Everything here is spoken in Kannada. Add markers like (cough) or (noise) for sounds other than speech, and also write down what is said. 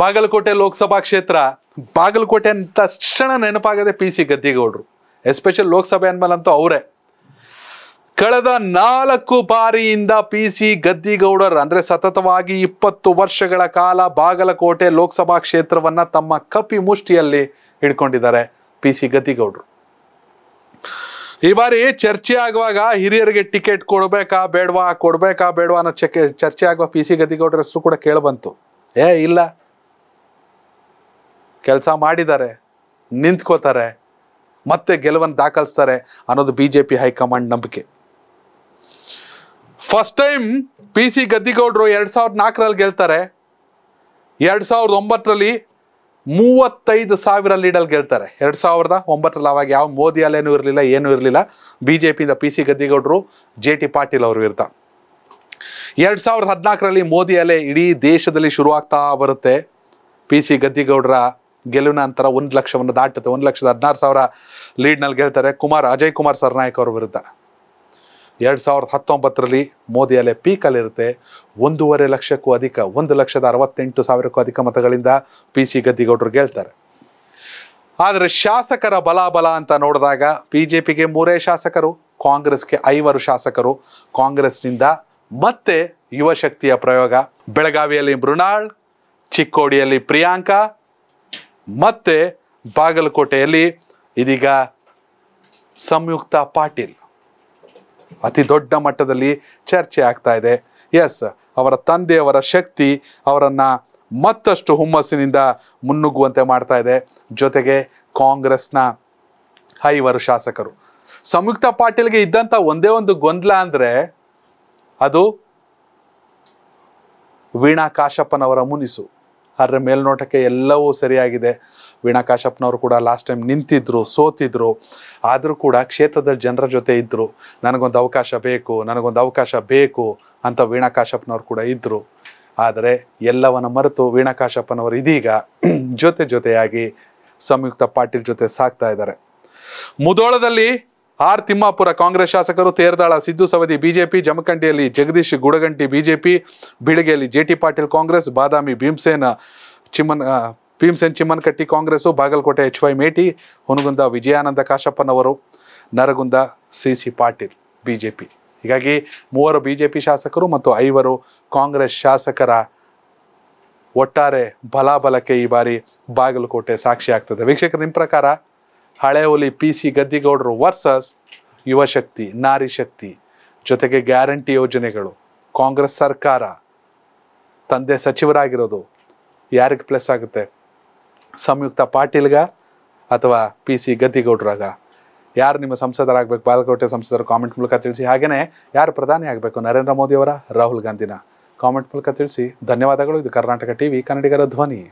ಬಾಗಲಕೋಟೆ ಲೋಕಸಭಾ ಕ್ಷೇತ್ರ ಬಾಗಲಕೋಟೆ ಅಂತ ತಕ್ಷಣ ನೆನಪಾಗದೆ ಪಿ ಸಿ ಗದ್ದಿಗೌಡರು ಎಸ್ಪೆಷಲ್ ಲೋಕಸಭೆ ಅಂತೂ ಅವರೇ ಕಳೆದ ನಾಲ್ಕು ಬಾರಿಯಿಂದ ಪಿ ಸಿ ಗದ್ದಿಗೌಡರ್ ಅಂದರೆ ಸತತವಾಗಿ ಇಪ್ಪತ್ತು ವರ್ಷಗಳ ಕಾಲ ಬಾಗಲಕೋಟೆ ಲೋಕಸಭಾ ಕ್ಷೇತ್ರವನ್ನು ತಮ್ಮ ಕಪಿ ಮುಷ್ಟಿಯಲ್ಲಿ ಹಿಡ್ಕೊಂಡಿದ್ದಾರೆ ಪಿ ಸಿ ಗದ್ದಿಗೌಡರು ಈ ಬಾರಿ ಚರ್ಚೆ ಆಗುವಾಗ ಹಿರಿಯರಿಗೆ ಟಿಕೆಟ್ ಕೊಡಬೇಕಾ ಬೇಡವಾ ಕೊಡಬೇಕಾ ಬೇಡವಾ ಅನ್ನೋ ಚರ್ಚೆ ಆಗುವ ಪಿ ಸಿ ಗದ್ದಿಗೌಡರ ಹೆಸರು ಕೂಡ ಕೇಳಬಂತು ಏ ಇಲ್ಲ ಕೆಲಸ ಮಾಡಿದ್ದಾರೆ ನಿಂತ್ಕೋತಾರೆ ಮತ್ತೆ ಗೆಲುವನ್ನು ದಾಖಲಿಸ್ತಾರೆ ಅನ್ನೋದು ಬಿ ಜೆ ಪಿ ಹೈಕಮಾಂಡ್ ನಂಬಿಕೆ ಫಸ್ಟ್ ಟೈಮ್ ಪಿ ಸಿ ಗದ್ದಿಗೌಡರು ಎರಡು ಸಾವಿರದ ನಾಲ್ಕರಲ್ಲಿ ಗೆಲ್ತಾರೆ ಎರಡು ಸಾವಿರದ ಒಂಬತ್ತರಲ್ಲಿ ಮೂವತ್ತೈದು ಸಾವಿರ ಲೀಡಲ್ಲಿ ಗೆಲ್ತಾರೆ ಎರಡು ಸಾವಿರದ ಒಂಬತ್ತರಲ್ಲಿ ಅವಾಗ ಯಾವ ಮೋದಿ ಅಲ್ಲೇನೂ ಇರಲಿಲ್ಲ ಏನೂ ಇರಲಿಲ್ಲ ಬಿ ಜೆ ಪಿಯಿಂದ ಪಿ ಸಿ ಗದ್ದಿಗೌಡರು ಜೆ ಟಿ ಪಾಟೀಲ್ ಅವರು ಇರ್ತಾ ಎರಡು ಸಾವಿರದ ಹದಿನಾಲ್ಕರಲ್ಲಿ ಮೋದಿ ಅಲೆ ಇಡೀ ದೇಶದಲ್ಲಿ ಶುರುವಾಗ್ತಾ ಬರುತ್ತೆ ಪಿ ಸಿ ಗದ್ದಿಗೌಡರ ಗೆಲುವಿನ ನಂತರ ಒಂದು ಲಕ್ಷವನ್ನು ದಾಟುತ್ತೆ ಒಂದು ಲಕ್ಷದ ಹದಿನಾರು ಸಾವಿರ ಲೀಡ್ನಲ್ಲಿ ಗೆಲ್ತಾರೆ ಕುಮಾರ್ ಅಜಯ್ ಕುಮಾರ್ ಸರ್ನಾಯಕ್ ಅವ್ರ ವಿರುದ್ಧ ಎರಡು ಸಾವಿರದ ಹತ್ತೊಂಬತ್ತರಲ್ಲಿ ಮೋದಿ ಅಲೆ ಪೀಕಲ್ಲಿರುತ್ತೆ ಒಂದೂವರೆ ಲಕ್ಷಕ್ಕೂ ಅಧಿಕ ಒಂದು ಲಕ್ಷದ ಅರವತ್ತೆಂಟು ಸಾವಿರಕ್ಕೂ ಅಧಿಕ ಮತಗಳಿಂದ ಪಿ ಸಿ ಗದ್ದಿಗೌಡರು ಗೆಲ್ತಾರೆ ಆದರೆ ಶಾಸಕರ ಬಲಾಬಲ ಅಂತ ನೋಡಿದಾಗ ಬಿ ಜೆ ಪಿಗೆ ಮೂರೇ ಶಾಸಕರು ಕಾಂಗ್ರೆಸ್ಗೆ ಐವರು ಶಾಸಕರು ಕಾಂಗ್ರೆಸ್ನಿಂದ ಮತ್ತೆ ಯುವಶಕ್ತಿಯ ಪ್ರಯೋಗ ಬೆಳಗಾವಿಯಲ್ಲಿ ಮೃಣಾಳ್ ಚಿಕ್ಕೋಡಿಯಲ್ಲಿ ಪ್ರಿಯಾಂಕಾ ಮತ್ತೆ ಬಾಗಲಕೋಟೆಯಲ್ಲಿ ಇದೀಗ ಸಂಯುಕ್ತ ಪಾಟೀಲ್ ಅತಿ ದೊಡ್ಡ ಮಟ್ಟದಲ್ಲಿ ಚರ್ಚೆ ಆಗ್ತಾ ಇದೆ ಎಸ್ ಅವರ ತಂದೆಯವರ ಶಕ್ತಿ ಅವರನ್ನ ಮತ್ತಷ್ಟು ಹುಮ್ಮಸ್ಸಿನಿಂದ ಮುನ್ನುಗ್ಗುವಂತೆ ಮಾಡ್ತಾ ಇದೆ ಜೊತೆಗೆ ಕಾಂಗ್ರೆಸ್ನ ಐವರು ಶಾಸಕರು ಸಂಯುಕ್ತ ಪಾಟೀಲ್ಗೆ ಇದ್ದಂಥ ಒಂದೇ ಒಂದು ಗೊಂದಲ ಅಂದರೆ ಅದು ವೀಣಾ ಕಾಶಪ್ಪನವರ ಮುನಿಸು ಆದರೆ ಮೇಲ್ನೋಟಕ್ಕೆ ಎಲ್ಲವೂ ಸರಿಯಾಗಿದೆ ವೀಣಾ ಕಾಶಪ್ಪನವರು ಕೂಡ ಲಾಸ್ಟ್ ಟೈಮ್ ನಿಂತಿದ್ರು ಸೋತಿದ್ರು ಆದರೂ ಕೂಡ ಕ್ಷೇತ್ರದ ಜನರ ಜೊತೆ ಇದ್ದರು ನನಗೊಂದು ಅವಕಾಶ ಬೇಕು ನನಗೊಂದು ಅವಕಾಶ ಬೇಕು ಅಂತ ವೀಣಾ ಕಾಶಪ್ಪನವರು ಕೂಡ ಇದ್ದರು ಆದರೆ ಎಲ್ಲವನ್ನ ಮರೆತು ವೀಣಾ ಕಾಶಪ್ಪನವರು ಇದೀಗ (clears throat) ಜೊತೆ ಜೊತೆಯಾಗಿ ಸಂಯುಕ್ತ ಪಾಟೀಲ್ ಜೊತೆ ಸಾಕ್ತಾ ಇದ್ದಾರೆ ಮುದೋಳದಲ್ಲಿ ಆರ್ ತಿಮ್ಮಾಪುರ ಕಾಂಗ್ರೆಸ್ ಶಾಸಕರು ತೇರ್ದಾಳ ಸಿದ್ದು ಸವದಿ ಬಿಜೆಪಿ ಜಮಖಂಡಿಯಲ್ಲಿ ಜಗದೀಶ್ ಗುಡಗಂಟಿ ಬಿಜೆಪಿ ಬೀಳಿಗೆಯಲ್ಲಿ T Patil Congress Badami Bhimsen Chimman Bhimsen Chimmanakatti Congress Bagalkot H Y Meti Hungund Vijayanand ಕಾಶಪ್ಪನವರು Nargund C C Patil BJP ಹೀಗಾಗಿ ಮೂವರು ಬಿಜೆಪಿ ಶಾಸಕರು ಮತ್ತು ಐವರು ಕಾಂಗ್ರೆಸ್ ಶಾಸಕರ ಒಟ್ಟಾರೆ ಬಲಾಬಲಕ್ಕೆ ಈ ಬಾರಿ ಬಾಗಲಕೋಟೆ ಸಾಕ್ಷಿ ಆಗ್ತದೆ ವೀಕ್ಷಕರು ನಿಮ್ಮ ಪ್ರಕಾರ ಹಳೆ ಹುಲಿ ಪಿ ಸಿ ಗದ್ದಿಗೌಡರು ವರ್ಸಸ್ ಯುವಶಕ್ತಿ ನಾರಿ ಶಕ್ತಿ ಜೊತೆಗೆ ಗ್ಯಾರಂಟಿ ಯೋಜನೆಗಳು ಕಾಂಗ್ರೆಸ್ ಸರ್ಕಾರ ತಂದೆ ಸಚಿವರಾಗಿರೋದು ಯಾರಿಗೆ ಪ್ಲಸ್ ಆಗುತ್ತೆ ಸಂಯುಕ್ತ ಪಾಟೀಲ್ಗ ಅಥವಾ ಪಿ ಸಿ ಗದ್ದಿಗೌಡ್ರಾಗ ಯಾರು ನಿಮ್ಮ ಸಂಸದರಾಗಬೇಕು ಬಾಲಕೋಟೆ ಸಂಸದರು ಕಾಮೆಂಟ್ ಮೂಲಕ ತಿಳಿಸಿ ಹಾಗೆಯೇ ಯಾರು ಪ್ರಧಾನಿ ಆಗಬೇಕು ನರೇಂದ್ರ ಮೋದಿಯವರ ರಾಹುಲ್ ಗಾಂಧಿನ ಕಾಮೆಂಟ್ ಮೂಲಕ ತಿಳಿಸಿ ಧನ್ಯವಾದಗಳು ಇದು ಕರ್ನಾಟಕ ವಿ ಕನ್ನಡಿಗರ ಧ್ವನಿ